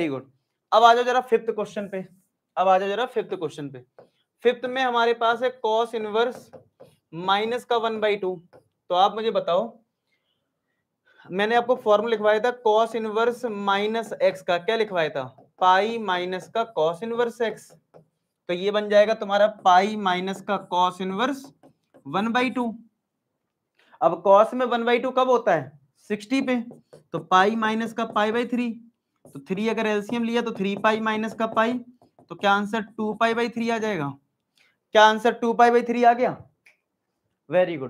very good अब आ जाओ जरा फिफ्थ क्वेश्चन पे अब आ जाओ जरा फिफ्थ क्वेश्चन पे फिफ्थ में हमारे पास है कॉस इनवर्स माइनस का वन बाई टू तो आप मुझे बताओ मैंने आपको फॉर्म लिखवाया था कॉस इनवर्स माइनस एक्स का क्या लिखवाया था पाई माइनस का कॉस इनवर्स एक्स तो ये बन जाएगा तुम्हारा पाई माइनस का cos inverse one by two अब कॉस में वन बाई टू कब होता है सिक्सटी पे तो पाई माइनस का पाई बाई थ्री तो थ्री अगर एल्सियम लिया तो थ्री पाई माइनस का पाई तो क्या answer two pi by three आ जाएगा क्या answer two pi by three आ गया वेरी गुड